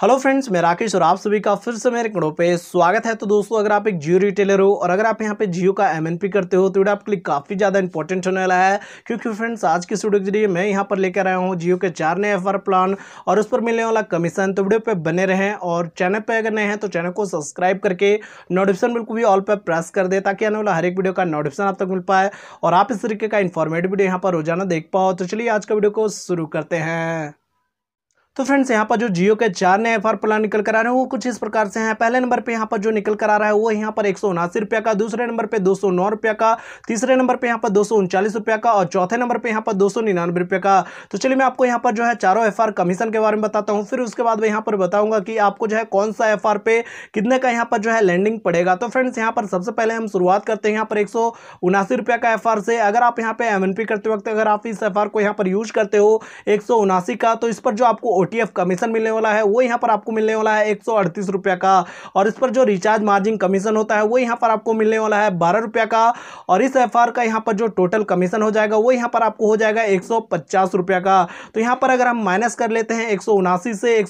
hello friends मैं राकेश और आप सभी का फिर से मेरे कड़ों पे स्वागत है तो दोस्तों अगर आप एक जियो रिटेलर हो और अगर आप यहाँ पे जियो का एमएनपी करते हो तो वीडियो आपके लिए काफ़ी ज़्यादा इंपॉर्टेंट होने वाला है क्योंकि फ्रेंड्स आज की वीडियो के जरिए मैं यहाँ पर लेकर आया हूँ जियो के चार नए एफ प्लान और उस पर मिलने वाला कमीशन तो वीडियो पर बने रहें और चैनल पर अगर नए हैं तो चैनल को सब्सक्राइब करके नोटिफिकेशन बिल्कुल भी ऑल पर प्रेस कर दे ताकि आने वाला हर एक वीडियो का नोटिफिकेशन आप तक मिल पाए और आप इस तरीके का इन्फॉर्मेटिव वीडियो यहाँ पर रोजाना देख पाओ तो चलिए आज का वीडियो को शुरू करते हैं तो फ्रेंड्स यहाँ पर जो जियो के चार नए एफ आर प्लान निकल कर आ रहे हैं वो कुछ इस प्रकार से हैं पहले नंबर पे यहाँ पर जो निकल कर आ रहा है वो यहाँ पर एक रुपया का दूसरे नंबर पे दो रुपया का तीसरे नंबर पे यहाँ पर दो रुपया का और चौथे नंबर पे यहाँ पर दो रुपया का तो चलिए मैं आपको यहाँ पर जो है चारों एफ कमीशन के बारे में बताता हूँ फिर उसके बाद मैं यहाँ पर बताऊँगा कि आपको जो है कौन सा एफ पे कितने का यहाँ पर जो है लैंडिंग पड़ेगा तो फ्रेंड्स यहाँ पर सबसे पहले हम शुरुआत करते हैं यहाँ पर एक रुपया का एफ से अगर आप यहाँ पर एम करते वक्त अगर आप इस एफ को यहाँ पर यूज करते हो एक का तो इस पर जो आपको ओटीएफ कमीशन मिलने वाला है वो यहाँ पर आपको मिलने वाला है एक रुपया का और इस पर जो रिचार्ज मार्जिन कमीशन होता है वो यहाँ पर आपको मिलने वाला है बारह रुपया का और इस एफ का यहाँ पर जो टोटल कमीशन हो जाएगा वो यहाँ पर आपको हो जाएगा एक रुपया का तो यहाँ पर अगर हम माइनस कर लेते हैं एक से एक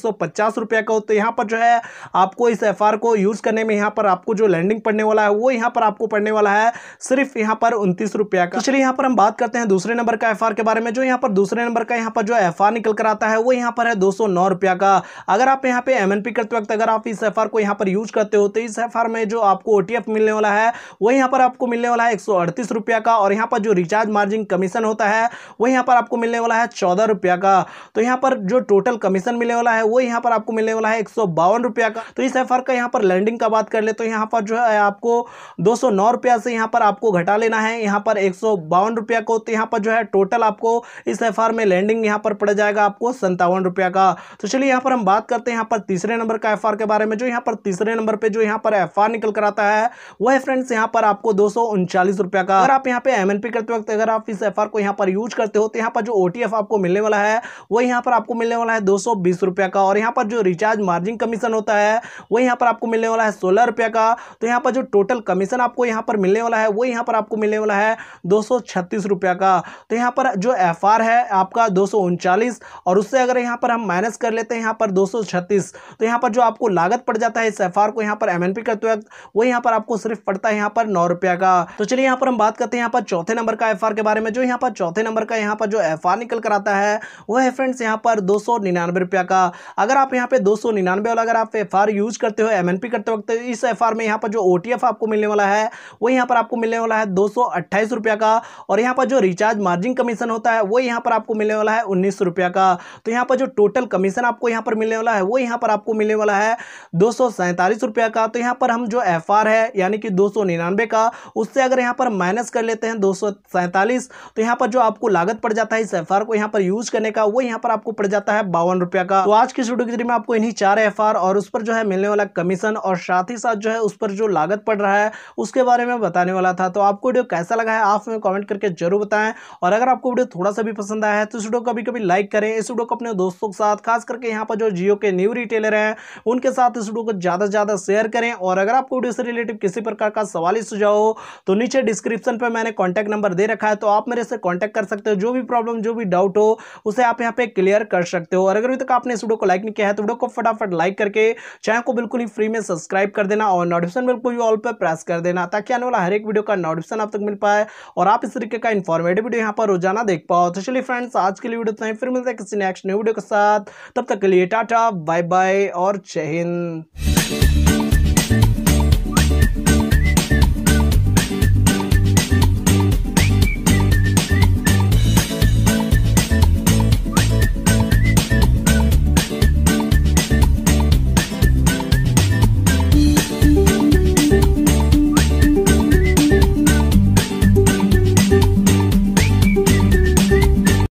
रुपया का तो यहाँ पर जो है आपको इस एफ को यूज़ करने में यहाँ पर आपको जो लैंडिंग पड़ने वाला है वो यहाँ पर आपको पड़ने वाला है सिर्फ यहाँ पर उनतीस रुपया का चलिए यहाँ पर हम बात करते हैं दूसरे नंबर का एफ के बारे में जो यहाँ पर दूसरे नंबर का यहाँ पर जो एफ निकल कर आता है वो यहाँ पर है दो दो का अगर आप यहाँ पे एम करते वक्त अगर आप इस एफ को यहाँ पर यूज करते हो तो इस एफ में जो आपको ओ मिलने वाला है वही यहाँ पर आपको मिलने वाला है एक रुपया का और यहाँ पर जो रिचार्ज मार्जिन कमीशन होता है वही यहाँ पर आपको मिलने वाला है चौदह रुपया का तो यहाँ पर जो टोटल कमीशन मिलने वाला है वो यहाँ पर आपको मिलने वाला है एक रुपया का तो इस एफ का यहाँ पर लैंडिंग का बात कर ले तो यहाँ पर जो है आपको दो रुपया से यहाँ पर आपको घटा लेना है यहाँ पर एक रुपया को तो यहाँ पर जो है टोटल आपको इस एफ में लैंडिंग यहाँ पर पड़ जाएगा आपको संतावन रुपया जाएगा तो चलिए यहाँ पर हम बात करते हैं यहाँ पर तीसरे नंबर का एफ के बारे में जो यहाँ पर तीसरे नंबर पर जो यहाँ पर एफ निकल कर आता है वह फ्रेंड्स यहाँ पर आपको दो रुपया का अगर आप यहाँ पे एम करते वक्त अगर आप इस एफ को यहाँ पर यूज करते हो तो यहाँ पर जो ओ आपको मिलने वाला है वह यहाँ पर आपको मिलने वाला है दो रुपया का और यहाँ पर जो रिचार्ज मार्जिन कमीशन होता है वह यहाँ पर आपको मिलने वाला है सोलह रुपया का तो यहाँ पर जो टोटल कमीशन आपको यहाँ पर मिलने वाला है वो यहाँ पर आपको मिलने वाला है दो रुपया का तो यहाँ पर जो एफ है आपका दो और उससे अगर यहाँ पर हम माइनस कर लेते हैं यहाँ पर दो तो यहाँ पर जो आपको लागत पड़ जाता है इस एफ को यहाँ पर एम करते वक्त वो यहाँ पर आपको सिर्फ पड़ता है यहाँ पर नौ रुपया का तो चलिए यहाँ पर हम बात करते हैं यहाँ पर चौथे नंबर का एफ के बारे में जो यहाँ पर चौथे नंबर का यहाँ पर जो एफ निकल कर आता है वो है फ्रेंड्स यहाँ पर दो रुपया का अगर आप यहाँ पे दो वाला अगर आप एफ यूज करते हो एम करते वक्त इस एफ में यहाँ पर जो ओ आपको मिलने वाला है वो यहाँ पर आपको मिलने वाला है दो रुपया का और यहाँ पर जो रिचार्ज मार्जिन कमीशन होता है वो यहाँ पर आपको मिलने वाला है उन्नीस रुपया का तो यहाँ पर जो टोटल टोटल कमीशन आपको यहाँ पर मिलने वाला है वो यहाँ पर आपको मिलने वाला है दो रुपया का तो यहाँ पर हम जो एफ है यानी कि दो का उससे अगर यहाँ पर माइनस कर लेते हैं दो तो यहाँ पर जो आपको लागत पड़ जाता है इस एफ को यहाँ पर यूज करने का वो यहाँ पर आपको पड़ जाता है बावन रुपया का तो आज की वीडियो के में आपको इन्हीं चार एफ और उस पर जो है मिलने वाला कमीशन और साथ ही साथ जो है उस पर जो लागत पड़ रहा है उसके बारे में बताने वाला था तो आपको वीडियो कैसा लगा है आप हमें कमेंट करके जरूर बताएं और अगर आपको वीडियो थोड़ा सा भी पसंद आया है तो इस वीडियो को कभी कभी लाइक करें इस वीडियो को अपने दोस्तों के साथ खास करके यहाँ पर जो जियो के न्यू रिटेलर हैं उनके साथ इस वीडियो को ज़्यादा से ज़्यादा शेयर करें और अगर आपको वीडियो से रिलेटिव किसी प्रकार का सवाल ही सुझाव हो तो नीचे डिस्क्रिप्शन पर मैंने कॉन्टैक्ट नंबर दे रखा है तो आप मेरे से कॉन्टैक्ट कर सकते हो जो भी प्रॉब्लम जो भी डाउट हो उसे आप यहाँ पर क्लियर कर सकते हो और अगर अभी तक आपने इस वीडियो को लाइक नहीं किया है तो वीडियो को फटाफट लाइक करके चैनल को बिल्कुल ही फ्री में सब्सक्राइब कर देना और नोटिफिकेशन बिल को भी ऑल पर प्रेस कर देना ताकि आने वाला हर एक वीडियो का नोटिफिकेशन आप तक मिल पाए और आप इस तरीके का इन्फॉर्मेटिव वीडियो यहाँ पर रोजाना देख पाओ तो चलिए फ्रेंड्स आज के लिए वीडियो तो फिर मिलते हैं किसी नेक्स्ट न्यू वीडियो के साथ साथ तब तक के लिए टाटा बाय बाय और जय हिंद